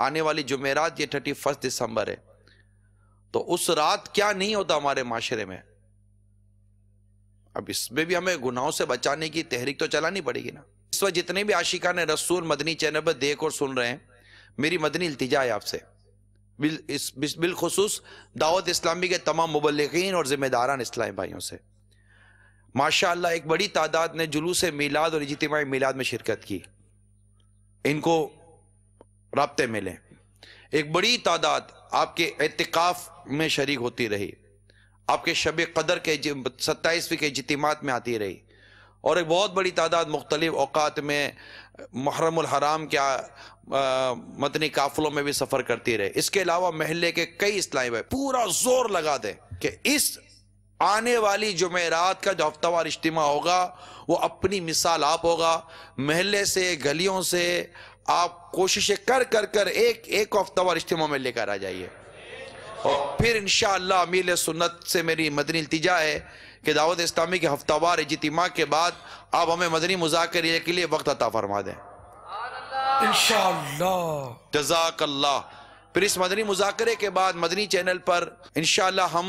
आने वाली जुमेरात ये थर्टी फर्स्ट दिसंबर है तो उस रात क्या नहीं होता हमारे माशरे में अब इसमें भी हमें गुनाहों से बचाने की तहरीक तो चलानी पड़ेगी ना इस वक्त जितने भी आशिका ने रसूल मदनी चैनल पर देख और सुन रहे हैं मेरी मदनी इल्तिजा है आपसे बिल इस बिलखसूस दावत इस्लामी के तमाम मुबलिन और ज़िम्मेदारान इस्लामी भाइयों से माशाला एक बड़ी तादाद ने जुलूस मिलाद और इजतमाही मिलाद में शिरकत की इनको रबते मिले एक बड़ी तादाद आपके एहतिकाफ में शरीक होती रही आपके शब कदर के सत्ताईसवीं के जितमात में आती रही और एक बहुत बड़ी तादाद मुख्तलिफ अवकात में मुहरम हराम के मतनी काफिलों में भी सफ़र करती रहे इसके अलावा महल्ले के कई इस्लामी है पूरा जोर लगा दें कि इस आने वाली जमेरात का जो हफ्तावार इज्तम होगा वो अपनी मिसाल आप होगा महल्ले से गलियों से आप कोशिशें कर कर कर एक एक हफ्तावार इज्तिमा में लेकर आ जाइए और फिर इन मील सुन्नत से मेरी मदनी इल्तिजा है कि दावत इस्लामी के हफ्तावार इजतमा के बाद आप हमें मदनी मुजाकर के लिए वक्त अता फरमा दें इन जजाकल्ला फिर इस मदनी मुजाकरे के बाद मदनी चैनल पर इन हम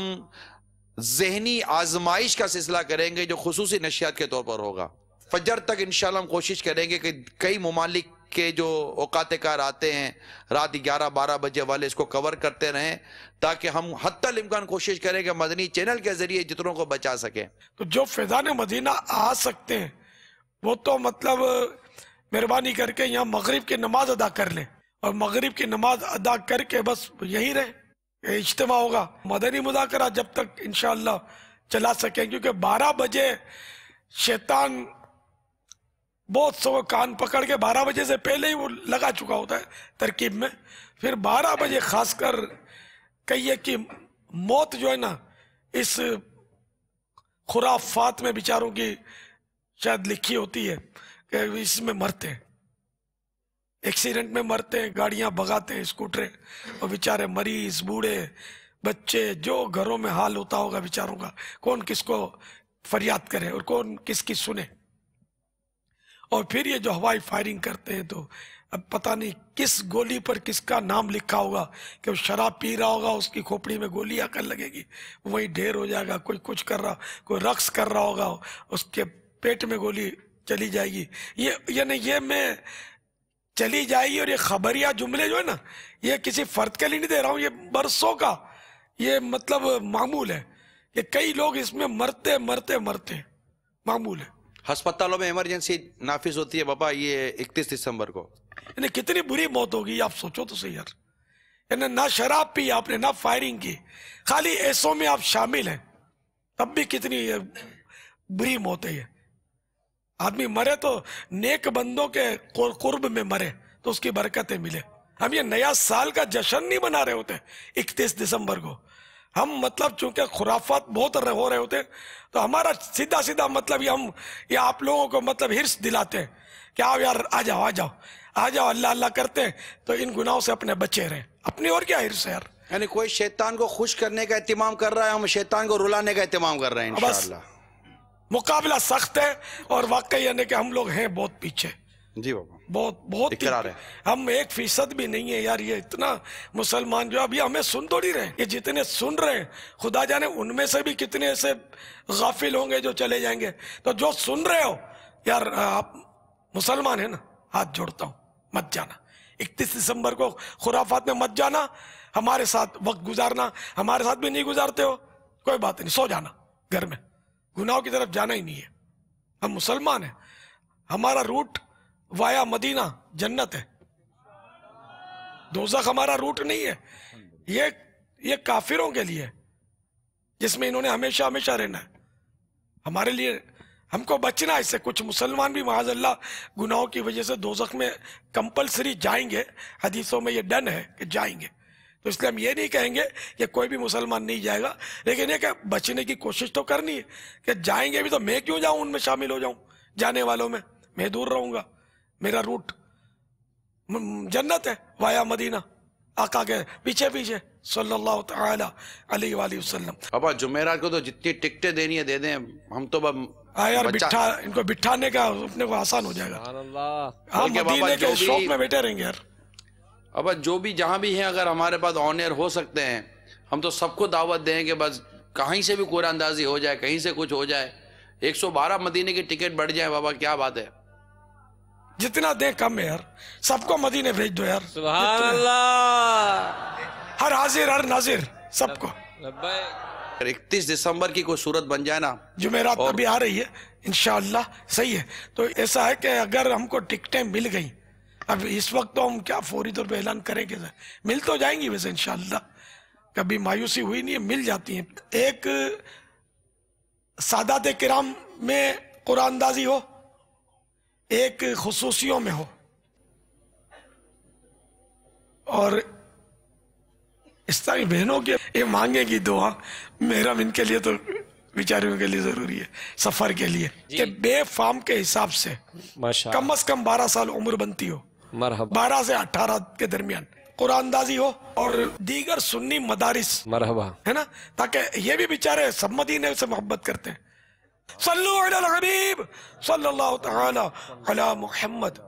जहनी आजमाइश का सिलसिला करेंगे जो खसूस नशियात के तौर पर होगा फजर तक इन हम कोशिश करेंगे कि कई ममालिक के जो औकात कार आते हैं रात ग्यारह बारह बजे वाले इसको कवर करते रहें ताकि हम हत्या इम्कान कोशिश करें कि मदनी चैनल के ज़रिए जितनों को बचा सकें तो जो फैज़ान मदीना आ सकते हैं वो तो मतलब मेहरबानी करके यहाँ मगरब की नमाज अदा कर लें और मगरब की नमाज अदा करके बस यहीं रहें इज्तम होगा मदनी मुदाकर जब तक इन चला सकें क्योंकि बारह बजे शैतान बहुत सो कान पकड़ के बारह बजे से पहले ही वो लगा चुका होता है तरकीब में फिर बारह बजे खासकर कहिए कि मौत जो है ना इस खुराफात में बिचारों की शायद लिखी होती है कि इसमें मरते हैं एक्सीडेंट में मरते हैं गाड़ियां भगाते हैं स्कूटरें और बेचारे मरीज बूढ़े बच्चे जो घरों में हाल होता होगा बेचारों का कौन किसको फरियाद करे और कौन किसकी सुने और फिर ये जो हवाई फायरिंग करते हैं तो अब पता नहीं किस गोली पर किसका नाम लिखा होगा कि वो शराब पी रहा होगा उसकी खोपड़ी में गोली आकर लगेगी वही ढेर हो जाएगा कोई कुछ कर रहा कोई रक्स कर रहा होगा उसके पेट में गोली चली जाएगी ये यानी ये मैं चली जाएगी और ये खबरिया जुमले जो है ना ये किसी फर्द के लिए नहीं दे रहा हूँ ये बरसों का ये मतलब मामूल है ये कई लोग इसमें मरते मरते मरते मामूल है अस्पतालों में इमरजेंसी नाफिज होती है बाबा ये इकतीस दिसंबर को यानी कितनी बुरी मौत होगी आप सोचो तो सही यार यानी ना शराब पी आपने ना फायरिंग की खाली ऐसों में आप शामिल हैं तब भी कितनी बुरी मौत है ये आदमी मरे तो नेक बंदों के कुर्ब में मरे तो उसकी बरकतें मिले हम ये नया साल का जश्न नहीं मना रहे होते इकतीस दिसंबर को हम मतलब चूंकि खुराफात बहुत हो रहे होते तो हमारा सीधा सीधा मतलब ये हम ये आप लोगों को मतलब हिर्स दिलाते हैं कि आओ यार आ जाओ आ जाओ आ जाओ अल्लाह अल्लाह करते हैं तो इन गुनाहों से अपने बचे रहे अपनी और क्या हिर्स है यार यानी कोई शैतान को खुश करने का अहतमाम कर रहा है हम शैतान को रुलाने का अहतमाम कर रहे हैं बस मुकाबला सख्त है और वाकई यानी कि हम लोग हैं बहुत पीछे जी बाबा बहुत बहुत इकरार है हम एक फीसद भी नहीं है यार ये इतना मुसलमान जो अभी हमें सुन थोड़ी तो रहे ये जितने सुन रहे हैं खुदा जाने उनमें से भी कितने ऐसे गाफिल होंगे जो चले जाएंगे तो जो सुन रहे हो यार आप मुसलमान है ना हाथ जोड़ता हूँ मत जाना इकतीस दिसंबर को खुराफात में मत जाना हमारे साथ वक्त गुजारना हमारे साथ भी नहीं गुजारते हो कोई बात नहीं सो जाना घर में गुनाहों की तरफ जाना ही नहीं है हम मुसलमान हैं हमारा रूट वाया मदीना जन्नत है दोजख हमारा रूट नहीं है ये ये काफिरों के लिए जिसमें इन्होंने हमेशा हमेशा रहना है हमारे लिए हमको बचना है इससे कुछ मुसलमान भी महाजल्ला गुनाहों की वजह से दोजख में कंपलसरी जाएंगे हदीसों में ये डन है कि जाएंगे तो इसलिए हम ये नहीं कहेंगे कि कोई भी मुसलमान नहीं जाएगा लेकिन ये क्या बचने की कोशिश तो करनी है कि जाएंगे भी तो मैं क्यों जाऊं उनमें शामिल हो जाऊं जाने वालों में मैं दूर रहूंगा मेरा रूट जन्नत है वाया मदीना आका के पीछे पीछे सल्लल्लाहु अलैहि वसल्लम अब जुमेरा को तो जितनी टिकटें देनी है दे दें हम तो बब हाँ यार बिठा इनको बिठाने का अपने को आसान हो जाएगा हम हाँ, मदीने के शौक में बैठे रहेंगे यार अब जो भी जहाँ भी हैं अगर हमारे पास ऑनियर हो सकते हैं हम तो सबको दावत दें कि बस कहीं से भी अंदाजी हो जाए कहीं से कुछ हो जाए 112 मदीने की टिकट बढ़ जाए बाबा क्या बात है जितना दें कम है यार सबको मदीने भेज दो यार हर हाजिर हर नाजिर सबको इकतीस दिसंबर की कोई सूरत बन जाए ना जुमेरात और... अभी आ रही है इनशाला सही है तो ऐसा है कि अगर हमको टिकटें मिल गई अब इस वक्त तो हम क्या फौरी तौर पर ऐलान करेंगे मिल तो जाएंगी वैसे इनशाला कभी मायूसी हुई नहीं है मिल जाती है एक सादात कराम में कुरानदाजी हो एक खसूसियों में हो और इस तरह बहनों के ये मांगेगी दुआ मेरा इनके लिए तो बेचारियों के लिए जरूरी है सफर के लिए कि बेफाम के हिसाब से कम अज कम बारह साल उम्र बनती हो बारह से अठारह के दरमियान कुरानदाजी हो और दीगर सुन्नी मदारिस मरहबा है ना ताकि ये भी बेचारे सब ने से मोहब्बत करते हैं صلوا على الحبيب صلى الله تعالى على محمد